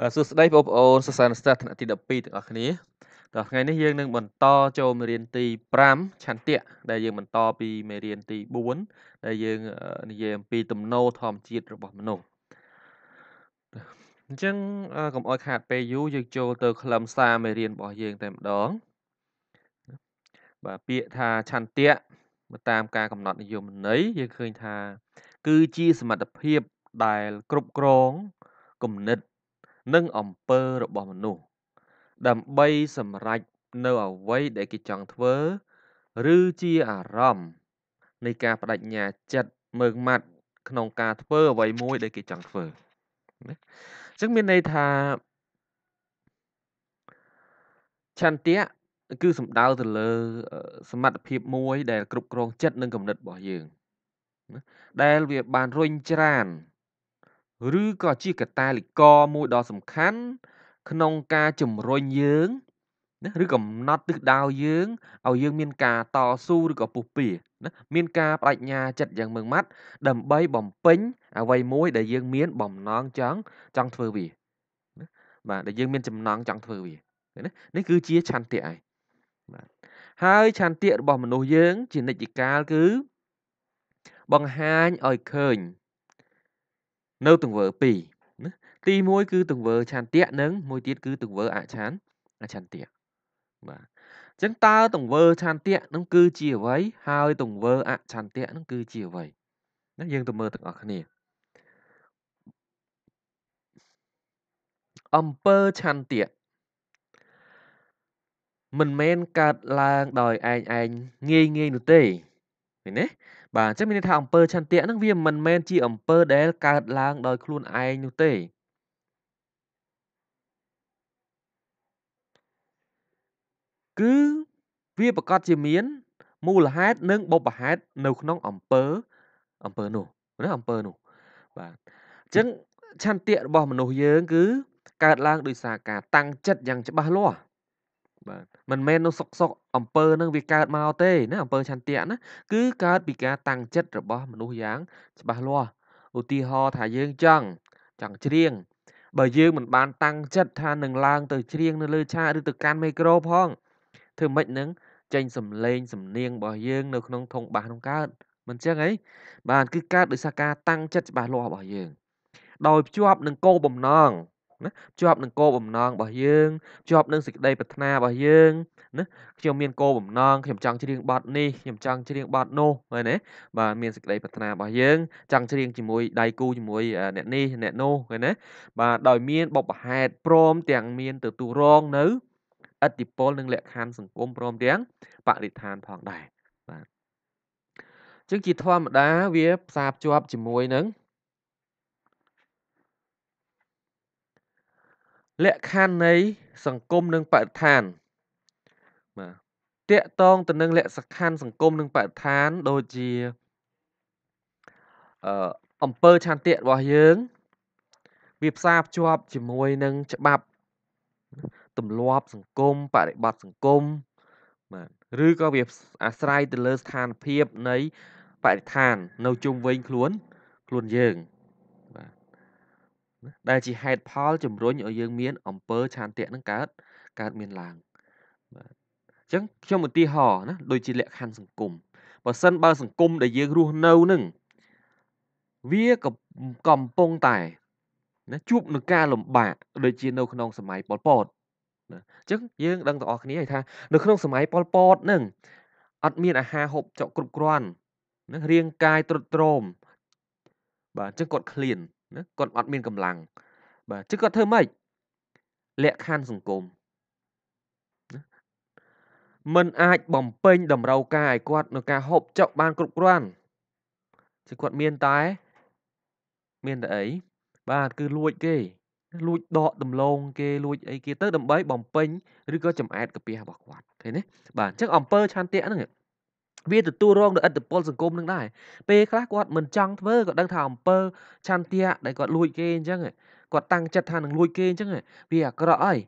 បាទសួស្តីបងប្អូនសិស្សសាស្ត្រសាស្ត្រថ្នាក់ទី12ទាំងអស់គ្នាតោះថ្ងៃនេះយើងនឹងបន្តចូលមេរៀនទី5ឆន្ទៈដែលយើងបន្តពីមេរៀនទី4ដែលយើងនិយាយអំពីទំនោរធម្មជាតិរបស់មនុស្សអញ្ចឹងកុំអោយខាតពេលយូរយើងចូលទៅខ្លឹមសារមេរៀនរបស់យើងតែម្ដងបាទពាក្យថាឆន្ទៈតាមការកំណត់និយមន័យយើងឃើញថា គឺជាសមត្ថភាពដែលគ្រប់គ្រងគំនិតនិងអំពើរបស់មនុស្សដើម្បីសម្រេចនៅអ្វីដែលគេចង់ធ្វើ ឬជាអារម្មណ៍នៃការបដិញ្ញាចិត្តមើងម៉ាត់ក្នុងការធ្វើអ្វីមួយដែលគេចង់ធ្វើណាអញ្ចឹងមានន័យថាឆន្ទៈគឺសំដៅទៅលើ សមត្ថភាពមួយ ដែលគ្រប់គ្រងចិត្តនិងគំនិតរបស់យើងដែលវាបានរុញច្រានឬក៏ជាកតាលិករមួយដ៏សំខាន់ក្នុងការជំរុញយើងណាឬកំណត់ទិសដៅយើងឲ្យយើងមាន ការតស៊ូឬក៏ពុះពៀណាមានការបដិញ្ញាចិត្តយ៉ាងម៉ឺងម៉ាត់ដើម្បីបំពេញអ្វីមួយដែលយើងមាន បំណងចង់ចង់ធ្វើវាណាបាទដែលយើង មានចំណងចង់ធ្វើវាណានេះគឺជាឆន្ទៈឯងបាទហើយឆន្ទៈរបស់មនុស្សយើងជានិច្ចកាលគឺបង្ហាញឲ្យឃើញនៅទង្វើ2ណាទី1គឺទង្វើឆន្ទៈនិងមួយទៀតគឺទង្វើអឆានអឆន្ទៈបាទអញ្ចឹងតើទង្វើឆន្ទៈនឹង គឺជាអ្វីហើយទង្វើអឆន្ទៈនឹងគឺជាអ្វីណាយើងទៅមើលទាំងអស់គ្នាអំពើឆន្ទៈមិនមែនកើតឡើងដោយឯងឯងងាយងាយនោះទេឃើញទេបាទអញ្ចឹងមានន័យថាអំពើឆន្ទៈហ្នឹងវាមិនមែនជាអំពើដែលកើតឡើងដោយខ្លួនឯងនោះទេគឺវាប្រកាសជាមានមូលហេតុនិងបុព្វហេតុនៅក្នុងអំពើអំពើនោះណាអំពើនោះបាទអញ្ចឹងឆន្ទៈរបស់មនុស្សយើងគឺកើតឡើងដោយសារការតាំងចិត្តយ៉ាងច្បាស់លាស់បាទមិនមែននៅសុកសុកអំពើនឹងវាកើតមកទេណាអំពើឆន្ទៈណាគឺកើតពីការតាំងចិត្តរបស់មនុស្សយ៉ាងច្បាស់លាស់ឧទាហរណ៍ថាយើងចង់ចង់ច្រៀងបើយើងមិនបានតាំងចិត្តថានឹងឡើងទៅច្រៀងនៅលើឆាកឬទៅកាន់មីក្រូផងធ្វើម៉េចនឹងចេញសំឡេងសំនៀងរបស់យើង នៅក្នុងធុងបាសនោះកើតមិនចឹងហីបាទគឺកើតដោយសារការតាំងចិត្តច្បាស់លាស់របស់យើងដោយភ្ជាប់នឹងគោលបំណងណាភ្ជាប់នឹងគោលបំណងរបស់យើងភ្ជាប់នឹងសេចក្តីប្រាថ្នារបស់យើងណាខ្ញុំមានគោលបំណងខ្ញុំចង់ច្រៀងបទនេះខ្ញុំចង់ច្រៀងបទនោះហើយណាបាទមានសេចក្តីប្រាថ្នារបស់យើង ចង់ច្រៀងជាមួយដៃគូជាមួយអ្នកនេះអ្នកនោះហើយណាបាទដោយមានបបហេតុព្រមទាំងមានទទួលរងនៅអតិពលនិងលក្ខខណ្ឌសង្គមព្រមទាំងបរិស្ថានផងដែរបាទជាងជាធម្មតាវាផ្សារភ្ជាប់ជាមួយនឹងលក្ខខណ្ឌនៃសង្គមនិងបរិស្ថានបាទតកតងទៅនឹងលក្ខខណ្ឌសង្គមនិងបរិស្ថានដូចជាអឺអង្គើឆន្ទៈរបស់យើង វាផ្សារភ្ជាប់ជាមួយនឹងច្បាប់ទម្លាប់ សង្គមបរិបត្តិសង្គមបាទឬក៏វាអាស្រ័យទៅលើស្ថានភាពនៃបរិស្ថាន នៅជុំវិញខ្លួនខ្លួនយើងដែលជាហេតុផលជំរុញឲ្យយើងមានអំពើឆានតៈនឹងកើតកើតមានឡើងបាទអញ្ចឹងខ្ញុំឧទាហរណ៍ណា ដូចជាលក្ខខណ្ឌសង្គមបើសិនបើសង្គមដែលយើងរស់នៅនឹងវាក៏កំពុងតែណាជួបនឹងការលំបាកដូចជានៅក្នុងសម័យប៉ុលពតណាអញ្ចឹងយើងដឹងទាំងអស់គ្នាថា នៅក្នុងសម័យប៉ុលពតនឹងអត់មានអាហារហូបចុកគ្រប់គ្រាន់ណារាងកាយទ្រុឌទ្រោមបាទអញ្ចឹងគាត់ឃ្លានណាគាត់អត់មានកម្លាំងបាទជិះគាត់ធ្វើម៉េចលក្ខខណ្ឌសង្គមมันអាចបំពេញតម្រូវការឲ្យគាត់នៅការហូបចុកបានគ្រប់គ្រាន់ជិះគាត់មានតែមានតែអីបាទគឺលួចគេ លួចដកដំឡូងគេលួចអីគេទៅដើម្បីបំពេញឬក៏ចំអែតកាពះរបស់គាត់ឃើញទេបាទអញ្ចឹងអំពើឆន្ទៈហ្នឹងវាទទួលរងនូវឥទ្ធិពលសង្គមនឹងដែរពេលខ្លះគាត់មិនចង់ធ្វើគាត់ដឹងថាអំពើឆន្ទៈដែលគាត់លួចគេអញ្ចឹងគាត់តាំងចិត្តថានឹងលួចគេអញ្ចឹងវាអាក្រក់ហើយ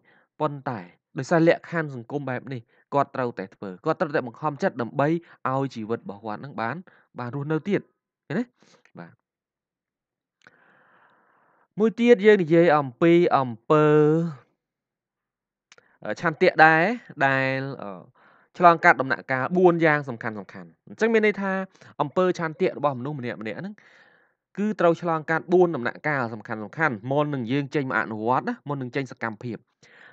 ប៉ុន្តែដោយសារលក្ខខណ្ឌសង្គមបែបនេះគាត់ត្រូវតែធ្វើគាត់ត្រូវតែបង្ខំចិត្តដើម្បីឲ្យជីវិតរបស់គាត់នឹងបានបានរស់នៅទៀតឃើញទេបាទមួយទៀតយើងនិយាយអំពីអំពើឆន្ទៈដែរដែលអឺឆ្លងកាត់ដំណាក់កាល4យ៉ាងសំខាន់សំខាន់អញ្ចឹងមានន័យថាអំពើឆន្ទៈរបស់មនុស្សម្នាក់ម្នាក់ហ្នឹងគឺត្រូវឆ្លងកាត់4ដំណាក់កាលសំខាន់សំខាន់មុននឹងយើងចេញមកអនុវត្តណាមុននឹងចេញសកម្មភាព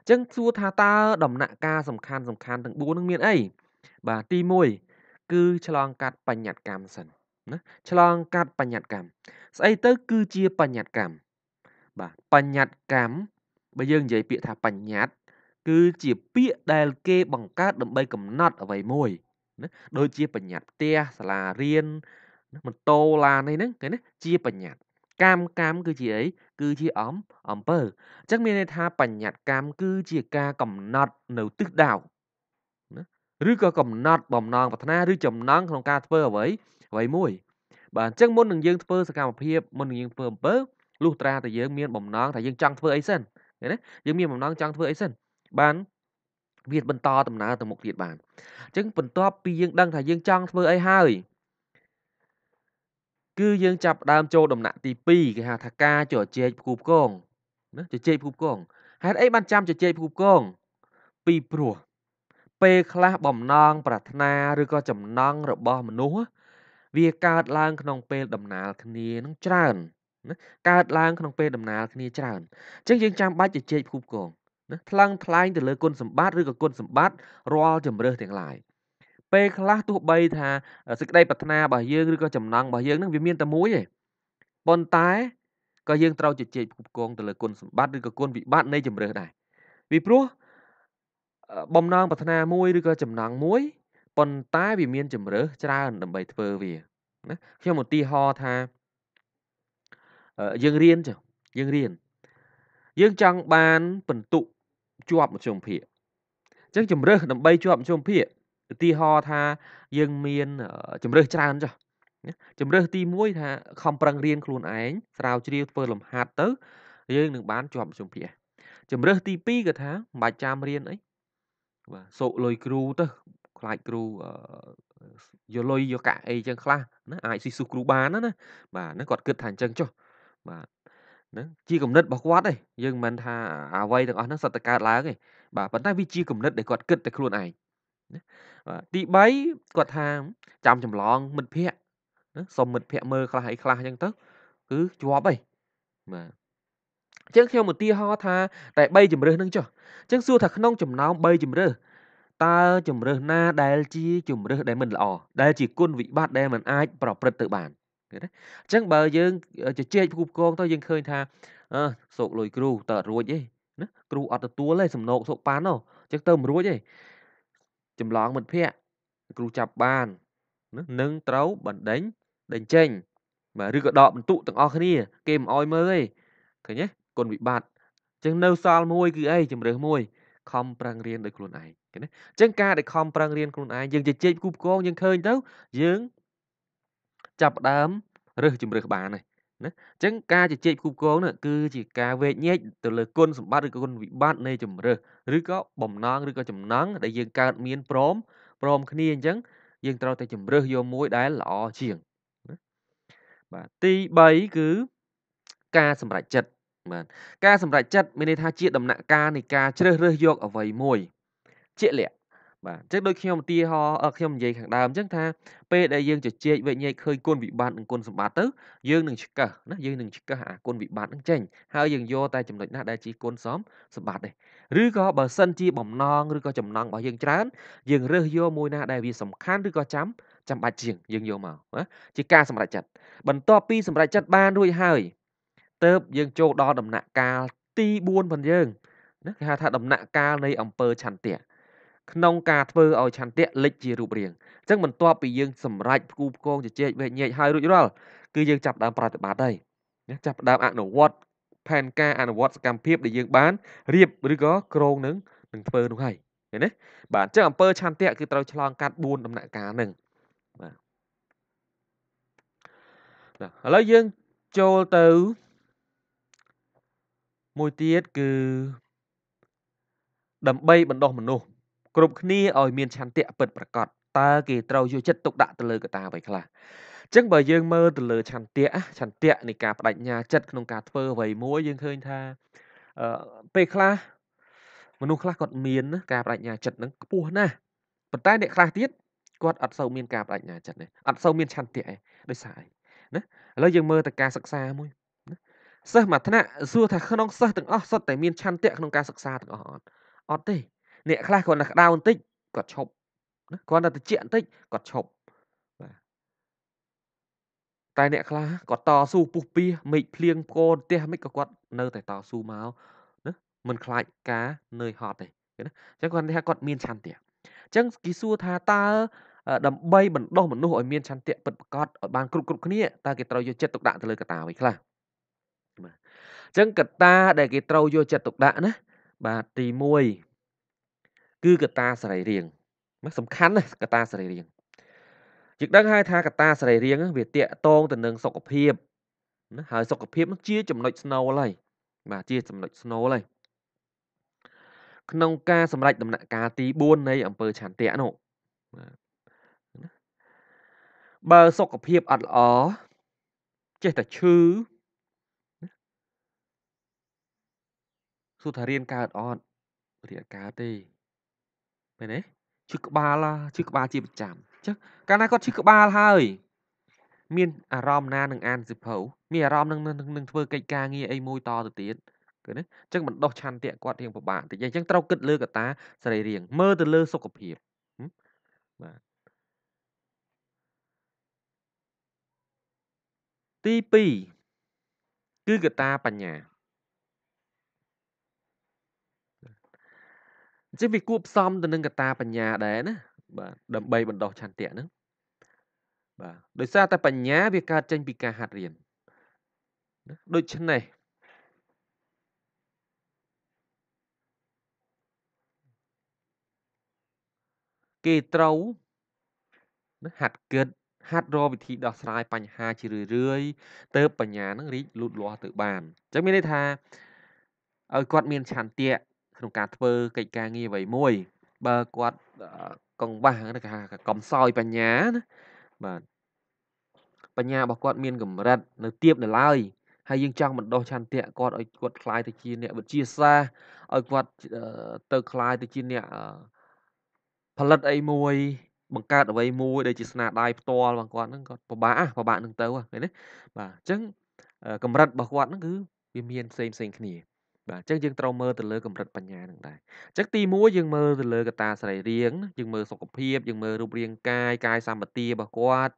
អញ្ចឹងសួរថាតើដំណាក់កាលសំខាន់សំខាន់ទាំង4ហ្នឹងមានអីបាទទី1គឺឆ្លងកាត់បញ្ញត្តិកម្មសិនណាឆ្លងកាត់បញ្ញត្តិកម្មស្អីទៅគឺជាបញ្ញត្តិកម្មបាទបញ្ញត្តិកម្មបើយើងនិយាយពាក្យថាបញ្ញត្តិគឺជាពាក្យដែលគេបង្កើតដើម្បីកំណត់អ្វីមួយណាដូចជាបញ្ញត្តិផ្ទះសាលារៀនម៉ូតូឡានអីហ្នឹងឃើញទេជាបញ្ញត្តិកម្មកម្មគឺជាអីគឺជាអំអំពើអញ្ចឹងមានន័យថាបញ្ញត្តិកម្មគឺជាការកំណត់នៅទិសដៅណាឬក៏កំណត់បំណងប្រាថ្នាឬចំណងក្នុងការធ្វើអ្វីអ្វីមួយ បាទអញ្ចឹងមុននឹងយើងធ្វើសកម្មភាពមុននឹងយើងធ្វើអំពើលុះត្រាតែយើងមានបំណងថាយើងចង់ធ្វើអីសិនឃើញទេយើងមានបំណងចង់ធ្វើអីសិនបានវាបន្តដំណើរទៅមុខទៀតបានអញ្ចឹងបន្ទាប់ពីយើងដឹងថាយើងចង់ធ្វើអីហើយគឺយើងចាប់ដើមចូលដំណាក់ទី2គេហៅថាការជជែកផ្គូផ្គងណាជជែកផ្គូផ្គងហេតុអីបានចាំជជែកផ្គូផ្គងពីព្រោះពេលខ្លះបំណង ប្រាថ្នាឬក៏ចំណងរបស់មនុស្សវាកើតឡើង ក្នុងពេលដំណាលគ្នានឹងច្រើនកើតឡើងក្នុងពេលដំណាលគ្នាច្រើនអញ្ចឹងយើងចាំបាច់ជជែកភូមិកងណាថ្លឹងថ្លែងទៅលើគុណសម្បត្តិឬក៏គុណសម្បត្តិរាល់ជំរើសទាំងឡាយពេលខ្លះទោះបីថាសេចក្តីប្រាថ្នារបស់យើងឬក៏ចំណងរបស់យើងនឹងវាមានតែមួយទេប៉ុន្តែក៏យើងត្រូវជជែកផ្គប់ផ្គងទៅលើគុណសម្បត្តិឬក៏គុណវិបត្តិនៃជំរើសដែរពីព្រោះបំណងប្រាថ្នាមួយឬក៏ចំណងមួយប៉ុន្តែវាមានជំរើសច្រើនដើម្បីធ្វើវាណាខ្ញុំឧទាហរណ៍ថាយើងរៀនចុះយើងរៀនយើងចង់បានពិន្ទុជាប់មធ្យមភាគអញ្ចឹងជំរើសដើម្បីជាប់មធ្យមភាគឧទាហរណ៍ថាយើងមានជំរើសច្រើនចុះជំរើសទី1ថាខំប្រឹងរៀនខ្លួនឯងស្រាវជ្រាវធ្វើលំហាត់ទៅ យើងនឹងបានជាប់មធ្យមភាគជំរើសទី2ក៏ថាមិនបាច់ចាំរៀនអីបាទសូកលុយគ្រូទៅខ្លាចគ្រូយកលុយយកកាក់អីចឹងខ្លះណាអាចស៊ីស៊ូគ្រូបានណាបាទហ្នឹងគាត់គិតថាអញ្ចឹងចុះបាទហ្នឹងជាគំនិតរបស់គាត់ទេយើងមិនថាអ្វីទាំងអស់ហ្នឹងសត្វតែកើតឡើងទេបាទប៉ុន្តែវាជាគំនិតដែលគាត់គិតតែខ្លួនឯងណាបាទទី3គាត់ថាចាំចម្លង មិត្តភ័ក្តិណាសុំមិត្តភ័ក្តិមើលខ្លះអីខ្លះអញ្ចឹងទៅគឺជាប់ហើយបាទអញ្ចឹងខ្ញុំឧទាហរណ៍ថាតែ3ជំរើសហ្នឹងចុះអញ្ចឹងសួរថាក្នុងចំណោម3ជំរើសតើជំរើសណាដែលជាជំរើសដែលមិនល្អដែលជាគុណវិបត្តិដែលមិនអាចប្រព្រឹត្តទៅបានគេណាអញ្ចឹងបើយើងជជែកផ្គូផ្គងទៅយើងឃើញថាអឺសោកលុយគ្រូតើអត់រួចទេណាគ្រូអត់ទទួលទេសំណោកសោកប៉ានហ៎អញ្ចឹងទៅមិនរួចទេចម្លងមិត្តភ័ក្តិគ្រូចាប់បានណានឹងត្រូវបណ្ដេញដេញចេញបាទឬក៏ដកបន្ទុកទាំងអស់គ្នាគេមិនអោយមើលទេឃើញទេគុណវិបត្តិអញ្ចឹងនៅសល់មួយគឺអីជំរើសមួយខំប្រឹងរៀនដោយខ្លួនឯងឃើញទេអញ្ចឹងការដែលខំប្រឹងរៀនខ្លួនឯងយើងជជែកគូផ្គងយើងឃើញទៅយើងចាប់ផ្ដើមរើសជំរើសបានហើយណាអញ្ចឹងការជជែកគូគងនោះគឺជាការវេកញែកទៅលើគុណសម្បត្តិឬក៏គុណវិបត្តិនៃជំរើសឬក៏បំណងឬក៏ចំណងដែលយើងកើតមានព្រមព្រមគ្នាអញ្ចឹងយើងត្រូវតែជំរើសយកមួយដែលល្អជាងណាបាទទី3គឺការសម្រេចចិត្តបាទការសម្រេចចិត្តមានន័យថាជាដំណាក់កាលនៃការជ្រើសរើសយក អ្វីមួយជាលក្ខបាទអញ្ចឹងដូចខ្ញុំឧទាហរណ៍ខ្ញុំនិយាយខាងដើមអញ្ចឹងថាពេលដែលយើងជជែកវិញ្ញាណឃើញគុណវិបត្តិនិងគុណសម្បត្តិទៅយើងនឹងឆ្កឹះណាយើងនឹងឆ្កឹះអាគុណវិបត្តិនឹងចេញហើយយើងយកតែចំណុចណាដែលជាគុណសមសម្បត្តិនេះឬក៏បើសិនជាបំណងឬក៏ចំណងរបស់យើងច្រើនយើងរើសយកមួយណាដែលវាសំខាន់ឬក៏ចាំចាំបាច់ជាងយើងយកមកណាជាការសម្រេចចិត្តបន្ទាប់ពីសម្រេចចិត្តបានរួចហើយទៅយើងចូលដល់ដំណាក់កាលទី4ផងយើងណាគេហៅថាដំណាក់កាលនៃអំពើឆន្ទៈក្នុងការធ្វើឲ្យឆន្ទៈលេចជារូបរាងអញ្ចឹងបន្ទាប់ពីយើងសម្រេចគូផ្គងជជែកវែកញែកហើយរួចរាល់គឺយើងចាប់ដើមប្រតិបត្តិហើយណាចាប់ដើមអនុវត្តផែនការអនុវត្តសកម្មភាពដែលយើងបានរៀបឬក៏ក្រងនឹងនឹងធ្វើនោះហើយឃើញទេបាទអញ្ចឹងអំពើឆន្ទៈគឺត្រូវឆ្លង កាត់4ដំណាក់កាលហ្នឹងបាទណាឥឡូវយើងចូលទៅមួយទៀតគឺដើម្បីបណ្ដោះមនុស្សគ្រប់គ្នាឲ្យមានឆន្ទៈពិតប្រាកដតើគេត្រូវយកចិត្តទុកដាក់ទៅលើ កត្តាអ្វីខ្លះអញ្ចឹងបើយើងមើលទៅលើឆន្ទៈឆន្ទៈនៃការបដិញ្ញាចិត្តក្នុងការធ្វើអ្វីមួយយើងឃើញថាអឺពេលខ្លះមនុស្សខ្លះគាត់មានការបដិញ្ញាចិត្តនឹងខ្ពស់ណាស់ប៉ុន្តែអ្នកខ្លះទៀតគាត់អត់សូវមានការបដិញ្ញាចិត្តទេអត់សូវមានឆន្ទៈទេដោយសារអីណាឥឡូវយើងមើលទៅការសិក្សាមួយសិស្សមួយថ្នាក់សួរថាក្នុងសិស្សទាំងអស់សុទ្ធតែមានឆន្ទៈក្នុងការសិក្សាទាំងអស់អត់អត់ទេអ្នកខ្លះគាត់ណាក្តៅបន្តិចគាត់ឈប់ណាគាត់ណាត្រជាក់បន្តិចគាត់ឈប់បាទតែអ្នកខ្លះគាត់តស៊ូពុះពៀមេឃភ្លៀងផ្គរផ្ទះមិនក៏គាត់នៅតែតស៊ូមកណាមិនខ្លាចការនឿយហត់ទេណាអញ្ចឹងគាត់ថាគាត់មានឆន្ទៈអញ្ចឹងគេសួរថាតើដើម្បីបណ្ដោះមនុស្សឲ្យមានឆន្ទៈពិតប្រាកដឲ្យបានគ្រប់គ្រប់គ្នាតើគេត្រូវយកចិត្តទុកដាក់ទៅលើកត្តាអ្វីខ្លះបាទអញ្ចឹងកត្តាដែលគេត្រូវយកចិត្តទុកដាក់ណាបាទទី1គឺកត្តាសរីរាង្គសំខាន់ណាស់កត្តាសរីរាង្គយើងដឹងហើយថាកត្តាសរីរាង្គវាតាក់ទងទៅនឹងសុខភាពណាហើយសុខភាពជាចំណុចស្នូលហើយបាទជាចំណុចស្នូលហើយក្នុងការសម្រេចដំណាក់កាលទី4នៃអង្គើឆន្ទៈនោះបើសុខភាពអត់ល្អចេះតែឈឺសុថារៀនកើតអត់រៀនកើតទេមែនទេឈឺក្បាលឈឺក្បាលជាប្រចាំអញ្ចឹងកាលណាគាត់ឈឺក្បាលហើយ មានអារម្មណ៍ណានឹងអានសិភៅមានអារម្មណ៍នឹងនឹងធ្វើកិច្ចការងារអីមួយតទៅទៀតឃើញទេអញ្ចឹងមិនដោះឆន្ទៈគាត់រៀងពិបាកតិចអញ្ចឹងត្រូវគិតលើកត្តាសរីរាង្គមើលទៅលើសុខភាពបាទទី2គឺកត្តាបញ្ញាអញ្ចឹងវាគួបផ្សំទៅនឹងកតាបញ្ញាដែរណាបាទដើម្បីបណ្ដោះឆន្ទៈហ្នឹងបាទដោយសារតែបញ្ញា វាកើតចេញពីការហាត់រៀនណាដូច្នេះគេត្រូវហាត់គិតហាត់រកវិធីដោះស្រាយបញ្ហាជារឿយរឿយទៅបញ្ញានឹងរីកលូតលាស់ទៅបានអញ្ចឹងមានន័យថាឲ្យគាត់មានឆន្ទៈក្នុងការធ្វើកិច្ចការងារអ្វីមួយបើគាត់កង្វះគេថាកំសោយបញ្ញាណាបាទបញ្ញារបស់គាត់មានកម្រិត នៅទៀបនៅឡើយហើយយើងចង់បណ្ដោះឆន្ទៈគាត់ឲ្យគាត់คลายទៅជាអ្នកវិទ្យាសាស្ត្រឲ្យគាត់ទៅคลายទៅជាអ្នកផលិតអីមួយ បង្កើតអ្វីមួយដែលជាស្នាដៃផ្ទាល់របស់គាត់ហ្នឹងគាត់ពិបាកពិបាកនឹងទៅហ្នឹងណាបាទអញ្ចឹងកម្រិតរបស់គាត់ហ្នឹងគឺវាមានផ្សេងផ្សេងគ្នាបាទអញ្ចឹងយើងត្រូវមើលទៅលើកម្រិតបញ្ញានឹងដែរអញ្ចឹងទី1យើងមើលទៅលើកត្តាសរីរាង្គយើងមើលសុខភាពយើងមើលរូបរាងកាយកាយសម្បទារបស់គាត់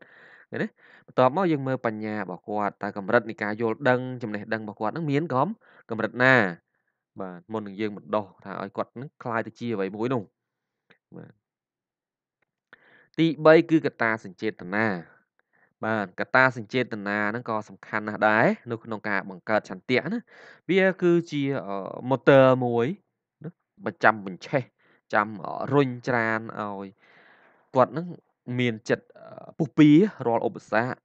ឃើញទេបន្ទាប់មកយើងមើលបញ្ញារបស់គាត់តើកម្រិតនៃការយល់ដឹងចំណេះដឹងរបស់គាត់នឹងមានកំកម្រិតណាបាទមុននឹងយើងបណ្ដោះថាឲ្យគាត់នឹងคลายទៅជាអ្វីមួយនោះបាទទី3គឺកត្តាសញ្ចេតនាបាទកត្តាសញ្ចេតនាហ្នឹងក៏សំខាន់ណាស់ដែរនៅក្នុងការបង្កើតឆន្ទៈណាវាគឺជា motor មួយណាបញ្ចាំបញ្ឆេះចាំរុញច្រានឲ្យគាត់ហ្នឹងមានចិត្តពុះពីរាល់ឧបសគ្គ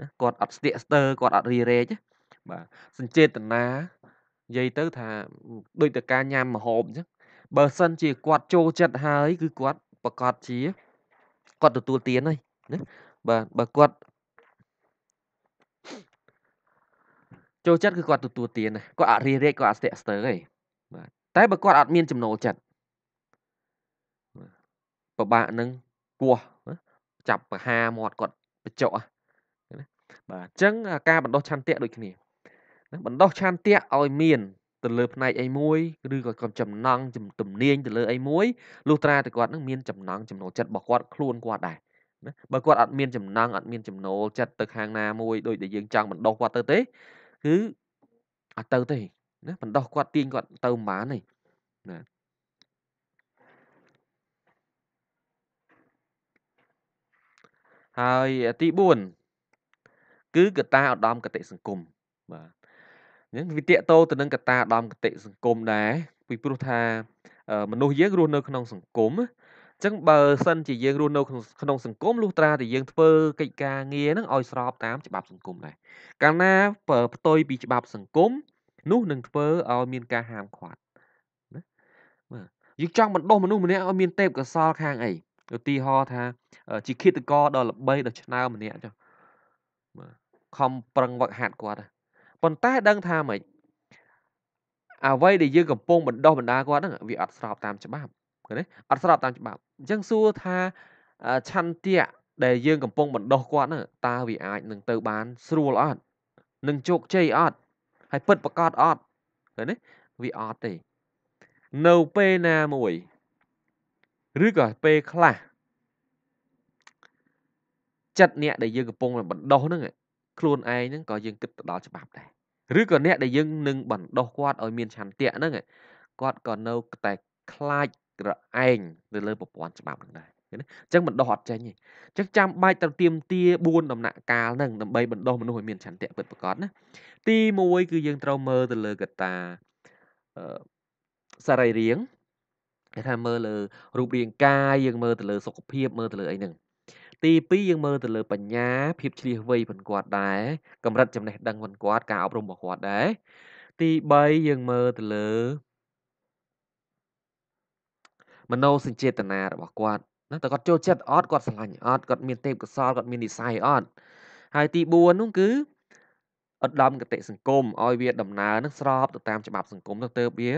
ណាគាត់ អត់ស្ទាក់ស្ទើរគាត់អត់រីរែកបាទសញ្ចេតនានិយាយទៅថាដូចតែការញ៉ាំម្ហូបអញ្ចឹងបើសិនជាគាត់ចូលចិត្តហើយ គឺគាត់ប្រកាសជាគាត់ទទួលទានហើយណាបាទបើគាត់ចូលចិត្តគឺគាត់ទទួលទានណាគាត់អត់រីរែកគាត់អត់ស្ទាក់ស្ទើរទេបាទតែបើគាត់អត់មានចំណូលចិត្តពិបាកនឹងគោះចាប់បហាមាត់គាត់បញ្ចុះណាបាទអញ្ចឹងការបណ្ដោះឆន្ទៈដូចគ្នាបណ្ដោះឆន្ទៈឲ្យមានទៅលើផ្នែកអីមួយឬក៏កំចំណងទំនាញទៅលើអីមួយលុះត្រាតែគាត់នឹងមានចំណងចំណូលចិត្តរបស់គាត់ខ្លួនគាត់ដែរណាបើគាត់អត់មានចំណងអត់មានចំណូលចិត្តទៅខាងណាមួយដូចដែលយើងចង់បណ្ដោះគាត់ទៅទេគឺអត់ទៅទេណាបណ្ដោះគាត់ទាញគាត់ទៅមិនបានទេណាហើយទី4គឺកតាឧត្តមកតិសង្គមបាទអញ្ចឹងវាតកតោទៅនឹងកតាឧត្តមកតិសង្គមដែរពីព្រោះថា មនុស្សយើងរស់នៅក្នុង សង្គមណាចឹងបើសិនជាយើងរស់នៅក្នុងសង្គមលុះត្រាតែយើងធ្វើកិច្ចការងារហ្នឹងឲ្យស្រប តាមច្បាប់សង្គមដែរកាលណាបើផ្ទុយពីច្បាប់សង្គមនោះនឹងធ្វើឲ្យមានការហាមឃាត់ណាបាទយើងចង់បណ្ដុះមនុស្សម្នាក់ឲ្យមានទេពកោសលខាងអីឧទាហរណ៍ថាជាឃាតករដ៏ល្បីដ៏ឆ្នើមម្នាក់ចុះបាទខំប្រឹងវឹកហាត់គាត់ប៉ុន្តែដឹងថាម៉េចអ្វីដែលយើងកំពុងបណ្ដុះបណ្ដាគាត់ហ្នឹងវាអត់ស្របតាមច្បាប់ឃើញទេអត់ស្របតាមច្បាប់អញ្ចឹងសួរថាឆន្ទៈដែលយើងកំពុងបណ្ដោះគាត់ហ្នឹងតើវាអាចនឹងទៅបានស្រួលអត់នឹងជោគជ័យអត់ហើយពិតប្រកបអត់ឃើញទេវាអត់ទេនៅពេលណាមួយឬក៏ពេលខ្លះចិត្តអ្នកដែលយើង កំពុងបណ្ដោះហ្នឹងខ្លួនឯងហ្នឹងក៏យើងគិតទៅដល់ច្បាប់ដែរឬក៏អ្នកដែលយើងនឹងបណ្ដោះគាត់ឲ្យមានឆន្ទៈហ្នឹងគាត់ក៏នៅតែខ្លាចក្រអែងនៅលើប្រព័ន្ធច្បាប់នឹងដែរឃើញទេអញ្ចឹងមិនដោះអត់ចេញទេអញ្ចឹងចាំបាច់ត្រូវទៀមទា4ដំណាក់កាលហ្នឹងដើម្បីបណ្ដោះមនុស្សឲ្យ មានឆន្ទៈពិតប្រាកដណាទី1គឺយើងត្រូវមើលទៅលើកត្តាអឺសរីរាង្គគេថាមើលលើរូបរាងកាយយើងមើលទៅលើសុខភាព មើលទៅលើអីហ្នឹងទី2យើងមើលទៅលើបញ្ញាភាពឆ្លៀសវៃរបស់គាត់ដែរកម្រិតចំណេះដឹងរបស់គាត់ការអប់រំរបស់គាត់ដែរទី3យើងមើលទៅលើមโนសញ្ចេតនារបស់គាត់ណាតើគាត់ចូលចិត្តអត់គាត់ស្រឡាញ់អត់គាត់មានទេពកោសលគាត់មាននិស្ស័យអត់ហើយទី4នោះគឺឧត្តមគតិសង្គមឲ្យវាដំណើរនឹងស្របទៅតាមច្បាប់សង្គមនោះទៅវា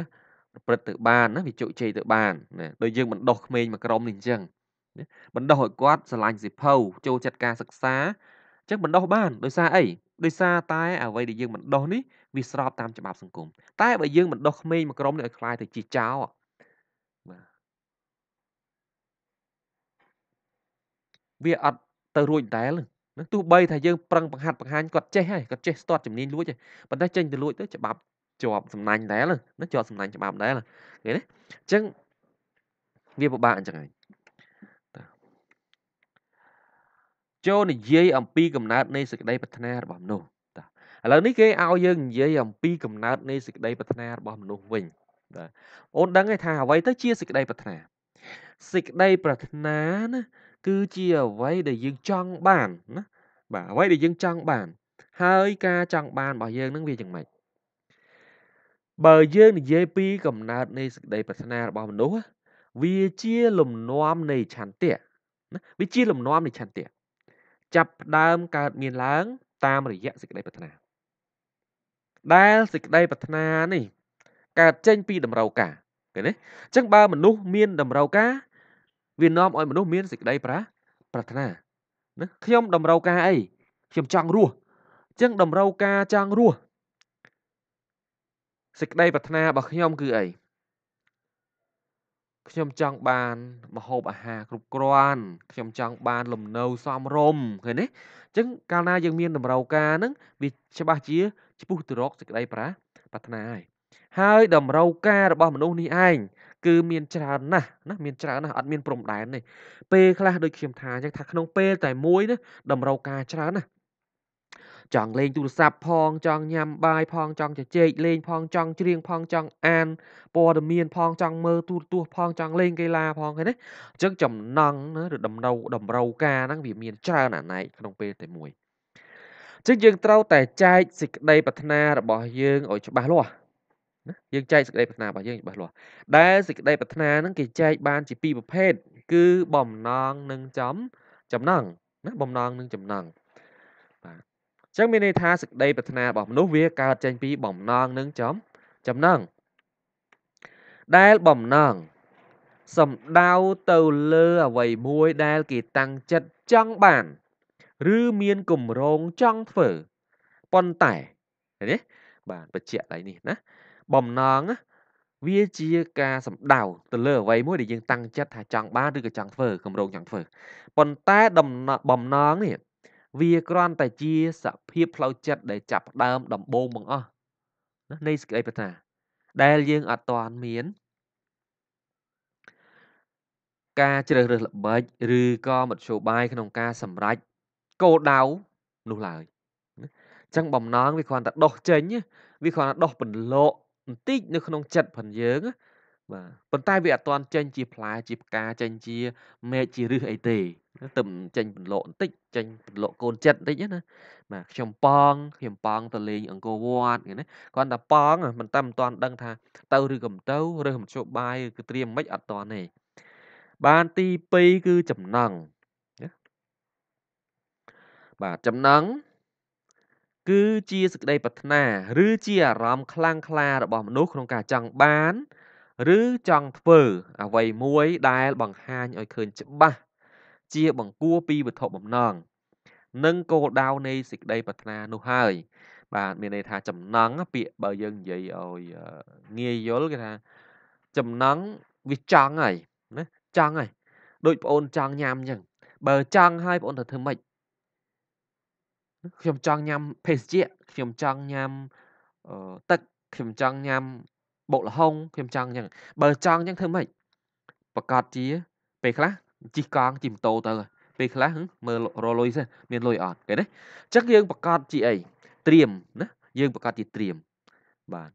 ប្រព្រឹត្តទៅបានណាវាជោគជ័យទៅបានណាដូចយើងបណ្ដោះក្មេងមួយក្រុមនេះអញ្ចឹងបណ្ដោះឲ្យគាត់ ស្រឡាញ់សិភៅចូលចិត្តការសិក្សាអញ្ចឹងបណ្ដោះបានដោយសារអីដោយសារតែអ្វីដែលយើងបណ្ដោះនេះវាស្របតាមច្បាប់សង្គមតែបើយើងបណ្ដោះក្មេងមួយក្រុមនេះឲ្យคล้ายទៅជាចោលវាអត់ទៅរួចដែរណាទោះបីថាយើងប្រឹងបង្ហាត់បង្ហាញគាត់ចេះហើយគាត់ចេះស្ទាត់ជំនាញលួចហើយប៉ុន្តែចេញទៅលួចទៅច្បាប់ជាប់សំណាញ់ដែរណាជាប់សំណាញ់ច្បាប់ដែរឃើញទេអញ្ចឹងវាពិបាកអញ្ចឹងហើយចូលនិយាយអំពីកំណើតនៃសេចក្តីប្រាថ្នារបស់មនុស្សតាឥឡូវនេះគេឲ្យយើងនិយាយអំពីកំណើតនៃសេចក្តីប្រាថ្នារបស់មនុស្សវិញបាទអូនដឹងទេថាអ្វីទៅជាសេចក្តីប្រាថ្នាសេចក្តីប្រាថ្នាណាគឺជាអ្វីដែលយើងចង់បានណាបាទអ្វីដែលយើងចង់បាន ហើយការចង់បានរបស់យើងនឹងវាយ៉ាងម៉េចបើយើងនិយាយពី កំណើតនៃសេចក្តីប្រាថ្នារបស់មនុស្សវាជាលំនាំនៃឆន្ទៈណាវាជាលំនាំនៃឆន្ទៈចាប់ផ្ដើមកើតមានឡើង តាមរយៈសេចក្តីប្រាថ្នាដែលសេចក្តីប្រាថ្នានេះកើតចេញពីតម្រូវការឃើញទេអញ្ចឹងបើមនុស្សមានតម្រូវការវានាំឲ្យមនុស្សមានសេចក្តីប្រាប្រាថ្នាណាខ្ញុំតម្រូវការអីខ្ញុំចង់រស់ចឹងតម្រូវការចង់រស់សេចក្តីប្រាថ្នារបស់ខ្ញុំគឺអីខ្ញុំចង់បានម្ហូបអាហារគ្រប់គ្រាន់ខ្ញុំចង់បានលំនៅសមរម្យឃើញទេអញ្ចឹងកាលណាយើងមានតម្រូវការហ្នឹងវាច្បាស់ជាឈ្មោះទៅរកសេចក្តីប្រាប្រាថ្នាហើយហើយតម្រូវការរបស់ មនុស្សនេះឯងគឺមានច្រើនណាស់ណាមានច្រើនណាស់អត់មានព្រំដែនទេពេលខ្លះដូចខ្ញុំថាអញ្ចឹងថាក្នុងពេលតែមួយណាតម្រូវការច្រើនណាស់ចង់លេងទូរស័ព្ទផងចង់ញ៉ាំបាយផងចង់ជជែកលេងផងចង់ច្រៀងផងចង់អានព័ត៌មានផងចង់មើលទូរទស្សន៍ផងចង់លេងកីឡាផងឃើញទេអញ្ចឹងចំណង់ណាឬដំណូវតម្រូវការហ្នឹងវាមានច្រើនអាណ័យក្នុងពេលតែមួយអញ្ចឹងយើងត្រូវតែចែកសេចក្តីប្រាថ្នារបស់យើងឲ្យច្បាស់លាស់ណាយើងចែកសេចក្តីប្រាថ្នារបស់យើងច្បាស់លាស់ដែលសេចក្តីប្រាថ្នាហ្នឹងគេចែកបានជាពីរប្រភេទគឺបំណងនិងចំចំណង់ណាបំណងនិងចំណង់បាទអញ្ចឹងមានន័យថាសេចក្តីប្រាថ្នារបស់មនុស្សវាកើតចេញ ពីបំណងនិងចំចំណង់ដែលបំណងសំដៅទៅលើអ្វីមួយដែលគេតាំងចិត្តចង់បាន ឬមានគម្រោងចង់ធ្វើប៉ុន្តែឃើញទេបាទបច្ចៈដៃនេះណាបំណងវាជាការសម្ដៅទៅលើអ្វីមួយដែលយើងតាំងចិត្តថាចង់បានឬក៏ចង់ធ្វើគម្រោងចង់ធ្វើប៉ុន្តែដំណបំណងនេះវាគ្រាន់តែជា សភាពផ្លូវចិត្តដែលចាប់ដើម ដំបូងបង្អស់ណានៃសេចក្តីប្រាថ្នាដែលយើងអត់ទាន់មានការជ្រើសរើសល្បិចឬក៏មធ្យោបាយក្នុង ការសម្រេចគោលដៅនោះឡើយអញ្ចឹងបំណងវាគ្រាន់តែដោះចេញវាគ្រាន់តែដោះពន្លកបន្តិចនៅក្នុងចិត្តផងយើង បាទប៉ុន្តែវាអត់ទាន់ចេញជាផ្លែជាផ្កាចេញជាមែកជាឫសអីទេទៅចេញបន្លកបន្តិចចេញបន្លកកូនចិត្តបន្តិចណាបាទខ្ញុំប៉ងខ្ញុំប៉ងទៅលេងអង្គរវត្តហ្នឹងណាគាត់តែប៉ងមិនតែមិនទាន់ដឹងថាទៅឬក៏មិនទៅឬមជ្ឈបាយឬក៏ត្រៀមមិនអត់ទាន់ទេបានទី2គឺចំណងបាទចំណងគឺជាសេចក្តីប្រាថ្នាឬជាអារម្មណ៍ខ្លាំងក្លារបស់មនុស្សក្នុងការចង់បាន ឬចង់ធ្វើអ្វីមួយដែល បង្ហាញឲ្យឃើញច្បាស់ជាបង្គួរពីវត្ថុបំណងនិងគោលដៅនៃសេចក្តីប្រាថ្នានោះហើយ បាទមានន័យថាចំណងពាក្យបើយើងនិយាយឲ្យងាយយល់គេថាចំណងវាចង់ហើយណាចង់ហើយដូចប្អូនចង់ញ៉ាំអញ្ចឹងបើចង់ហើយប្អូនត្រូវធ្វើម៉េចខ្ញុំចង់ញ៉ាំភេសជ្ជៈខ្ញុំចង់ញ៉ាំអឺទឹកខ្ញុំចង់ញ៉ាំបុកល្ហុងខ្ញុំចង់អញ្ចឹងបើចង់អញ្ចឹងធ្វើម៉េចប្រកាសជាពេលខ្លះជីកកង់ជីម៉ូតូទៅ ពេលខ្លះមើលរលុយសិមានលុយអត់គេណាអញ្ចឹងយើងប្រកាសជាអីត្រៀមណាយើងប្រកាសជាត្រៀមបាទ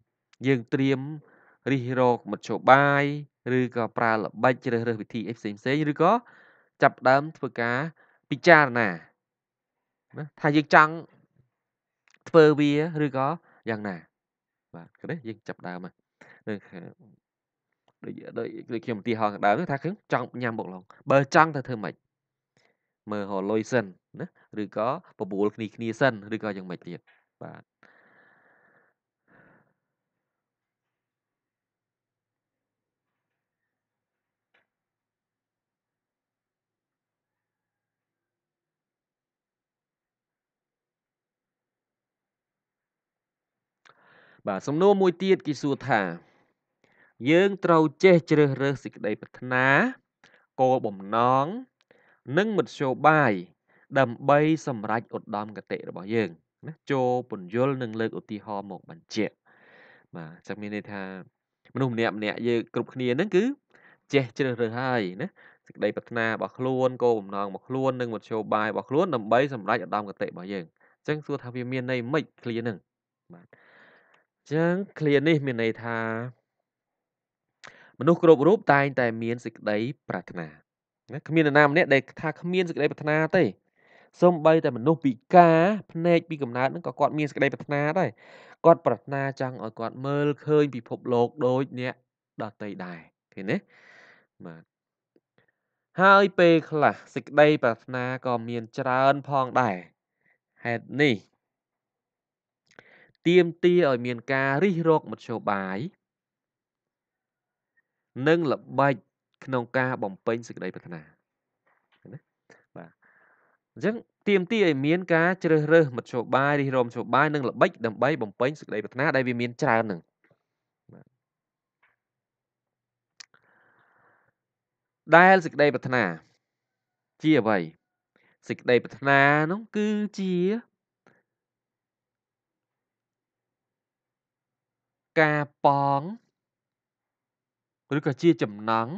យើងត្រៀមរិះរោគមធ្យោបាយឬក៏ប្រើល្បិចជ្រើសរើសវិធីអីផ្សេងផ្សេងឬក៏ចាប់ដើមធ្វើការពិចារណាណាថាយើងចង់ធ្វើវាឬក៏យ៉ាងណាបាទឃើញទេយើងចាប់ដើមហ្នឹងដូចដូចខ្ញុំឧទាហរណ៍ដើមថាខ្ញុំចង់ញ៉ាំបុកឡុងបើចង់ទៅធ្វើម៉េចមើលរលុយសិនណាឬក៏បបួលគ្នាគ្នាសិនឬក៏យ៉ាងម៉េចទៀតបាទបាទសំណួរមួយទៀតគេសួរថា យើងត្រូវចេះជ្រើសរើសសេចក្តីប្រាថ្នាគោលបំណងនិងមធ្យោបាយដើម្បីសម្រេចឧត្តមគតិរបស់យើងណាចូលពន្យល់និងលើកឧទាហរណ៍មកបញ្ជាក់បាទចឹងមានន័យថាមនុស្សម្នាក់ម្នាក់យើងគ្រប់គ្នាហ្នឹងគឺចេះជ្រើសរើសហើយណាសេចក្តីប្រាថ្នារបស់ខ្លួនគោលបំណងរបស់ខ្លួននិងមធ្យោបាយរបស់ខ្លួនដើម្បីសម្រេចឧត្តមគតិរបស់យើងអញ្ចឹងសួរថាវាមានន័យម៉េចឃ្លាហ្នឹងបាទចឹងឃ្លានេះ មានន័យថាមនុស្សគ្រប់រូបតែងតែមានសេចក្តីប្រាថ្នាណាគ្មាននរណាម្នាក់ដែលថាគ្មានសេចក្តីប្រាថ្នាទេសូម្បីតែមនុស្សពិការភ្នែកពីកំណើតហ្នឹងក៏គាត់មានសេចក្តីប្រាថ្នាដែរគាត់ប្រាថ្នាចង់ឲ្យគាត់មើលឃើញពិភពលោក ដូចអ្នកដតីដែរឃើញទេបាទហើយពេលខ្លះសេចក្តីប្រាថ្នាក៏មានច្រើនផងដែរហេតុនេះទាមទារឲ្យមានការរិះរកមធ្យោបាយនិងល្បិចក្នុងការបំពេញសេចក្តីប្រាថ្នាណាបាទអញ្ចឹងទាមទារឲ្យមានការជ្រើសរើសមធ្យោបាយរិះរកមធ្យោបាយនិងល្បិចដើម្បីបំពេញសេចក្តីប្រាថ្នាដែលវាមានច្រើនហ្នឹងដែលសេចក្តីប្រាថ្នាជាអ្វីសេចក្តីប្រាថ្នានោះគឺជាការប៉ងឬក៏ជា ចំណង់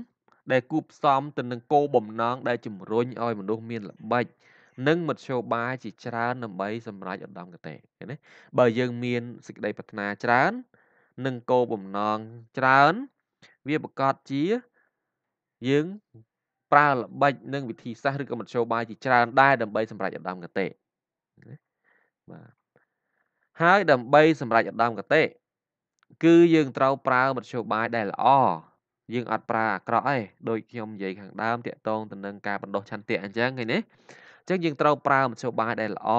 ដែលគូផ្សំទៅនឹងគោលបំណងដែលជំរុញឲ្យមនុស្សមានល្បិចនិងមធ្យោបាយជាច្រើនដើម្បីសម្រេចឧត្តមគតិឃើញទេបើយើងមានសេចក្តីប្រាថ្នាច្រើននិងគោលបំណងច្រើន វាប្រកាសជាយើងប្រើល្បិចនិង វិធីសាស្ត្រឬក៏មធ្យោបាយជាច្រើនដែរដើម្បី សម្រេចឧត្តមគតិបាទហើយដើម្បីសម្រេចឧត្តមគតិគឺយើងត្រូវប្រើមធ្យោបាយដែលល្អយើងអត់ប្រើអាក្រក់ទេដូចខ្ញុំនិយាយខាងដើមតាក់ទងទៅនឹងការបណ្ដោះឆន្ទៈអញ្ចឹងឃើញទេអញ្ចឹងយើងត្រូវប្រើមធ្យោបាយដែលល្អ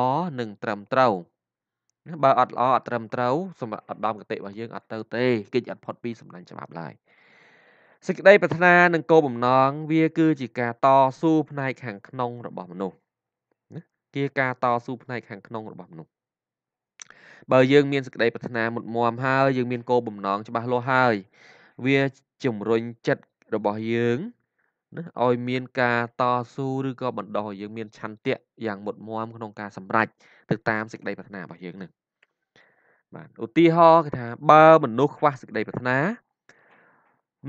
និងត្រឹមត្រូវបើអត់ល្អអត់ត្រឹមត្រូវសម្រាប់ឧត្តមគតិរបស់យើងអត់ទៅទេ គេអត់ផុតពីសំណាញ់ច្បាប់ឡើយសេចក្តី ប្រាថ្នានិងគោលបំណងវាគឺជាការតស៊ូផ្នែកខាង ក្នុងរបស់មនុស្សណាជាការតស៊ូផ្នែកខាងក្នុង របស់មនុស្សបើយើងមានសេចក្តីប្រាថ្នាមុតមមហើយយើងមានគោលបំណង ច្បាស់លាស់ហើយវាជំរុញចិត្តរបស់យើងណាឲ្យមានការតស៊ូឬក៏បណ្ដោះយើងមានឆន្ទៈយ៉ាងមុតមមក្នុងការសម្រេចទៅតាមសេចក្តីប្រាថ្នារបស់យើងនឹងបាទឧទាហរណ៍គេថាបើមនុស្សខ្វះសេចក្តីប្រាថ្នា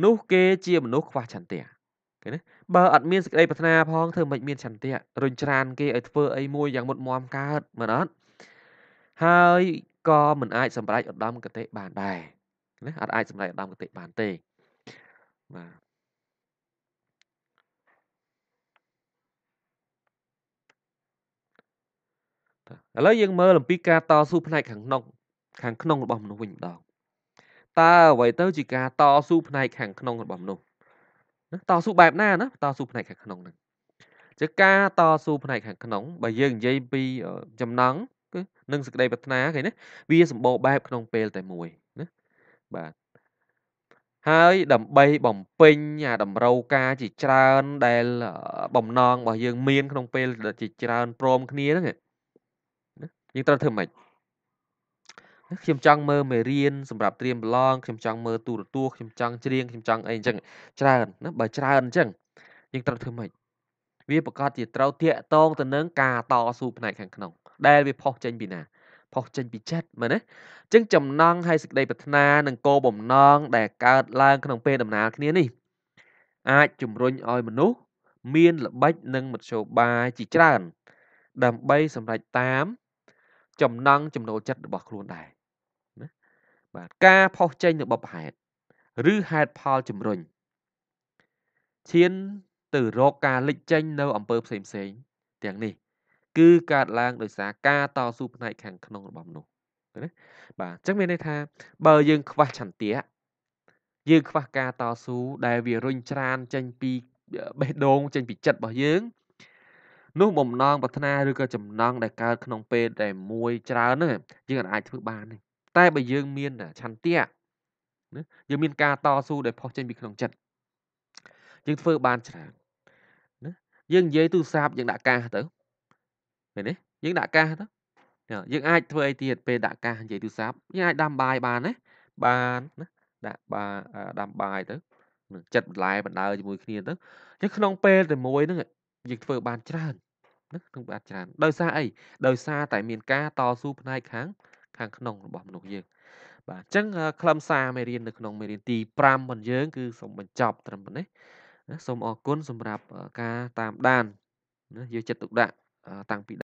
នោះគេជាមនុស្សខ្វះឆន្ទៈគេណាបើអត់មានសេចក្តីប្រាថ្នាផងធ្វើមិនមានឆន្ទៈរញច្រានគេឲ្យធ្វើអីមួយយ៉ាងមុតមមកើតមែនអត់ហើយក៏មិនអាចសម្រេចឧត្តមគតិបានដែរណាអត់អាចសម្រេចឧត្តមគតិបានទេបាទឥឡូវយើងមើលអំពីការតស៊ូផ្នែកខាងក្នុង ខាងក្នុងរបស់មនុស្សវិញម្ដងតើអ្វីទៅជាការតស៊ូផ្នែកខាងក្នុង របស់មនុស្សណាតស៊ូបែបណាណាតស៊ូផ្នែកខាងក្នុងហ្នឹងជាការតស៊ូផ្នែកខាងក្នុងបើយើងនិយាយពីចំណងគឺនិងសេចក្តីប្រាថ្នាឃើញណាវាសម្បូរបែបក្នុងពេលតែមួយណាបាទហើយដើម្បីបំពេញអាតម្រូវការជាច្រើនដែលបំណងរបស់យើងមានក្នុងពេលជាច្រើនព្រមគ្នាហ្នឹងយើងត្រូវធ្វើម៉េចខ្ញុំចង់មើលមេរៀនសម្រាប់ត្រៀមប្រឡងខ្ញុំចង់មើលទូរទស្សន៍ខ្ញុំចង់ច្រៀងខ្ញុំចង់អីអញ្ចឹងច្រើនណាបើច្រើនអញ្ចឹងយើងត្រូវធ្វើម៉េចវាប្រកាសជាត្រូវតាកតងទៅនឹងការតស៊ូផ្នែកខាងក្នុងដែលវាផុសចេញពីណាផុសចេញពីចិត្តមែនទេចឹងចំណងហើយសេចក្តីប្រាថ្នា និងគោលបំណងដែលកើតឡើង ក្នុងពេលដំណើរគ្នានេះ អាចជំរុញឲ្យមនុស្សមានល្បិចនិងមធ្យោបាយជាច្រើន ដើម្បីសម្រេចតាម ចំណងចំណូលចិត្តរបស់ខ្លួនដែរណាបាទការផុសចេញរបស់ហេតុឬហេតុផលជំរុញឈានទៅរកការលេចចេញនៅ អំពើផ្សេងផ្សេងទាំងនេះគឺកើតឡើងដោយសារការតស៊ូផ្នែកខាងក្នុងរបស់មនុស្សណាបាទអញ្ចឹងមានន័យថាបើយើងខ្វះឆន្ទៈយើងខ្វះការតស៊ូដែលវារុញច្រានចេញពីបេះដូងចេញពីចិត្តរបស់យើងនោះបំណងប្រាថ្នាឬក៏ចំណងដែលកើតក្នុងពេលតែមួយច្រើនហ្នឹងយើងអាចធ្វើបានទេតែបើយើងមានឆន្ទៈណាយើងមានការតស៊ូដែលផុសចេញពីក្នុងចិត្តយើងធ្វើបានច្រើនណាយើងនិយាយទូរស័ព្ទយើងដាក់កាសទៅឃើញទេយើងដាក់កាសទៅយើងអាចធ្វើអីទៀតពេលដាក់កាសនិយាយទូរស័ព្ទយើងអាចដាំបាយបានណាបានណាដាក់បាយដាំបាយទៅចិត្តបន្លែបណ្ដើជាមួយ គ្នាទៅអញ្ចឹងក្នុងពេលតែមួយហ្នឹងយើងធ្វើបានច្រើនណានឹងបានច្រើនដោយសារអីដោយសារតែមានការតស៊ូផ្នែកខាងខាងក្នុងរបស់មនុស្សយើង បាទអញ្ចឹងខ្លឹមសារមេរៀននៅក្នុងមេរៀនទី5របស់យើង គឺសូមបញ្ចប់ត្រឹមប៉ុណ្ណេះណាសូមអរគុណសម្រាប់ការតាមដានណាយកចិត្តទុកដាក់តាំងពី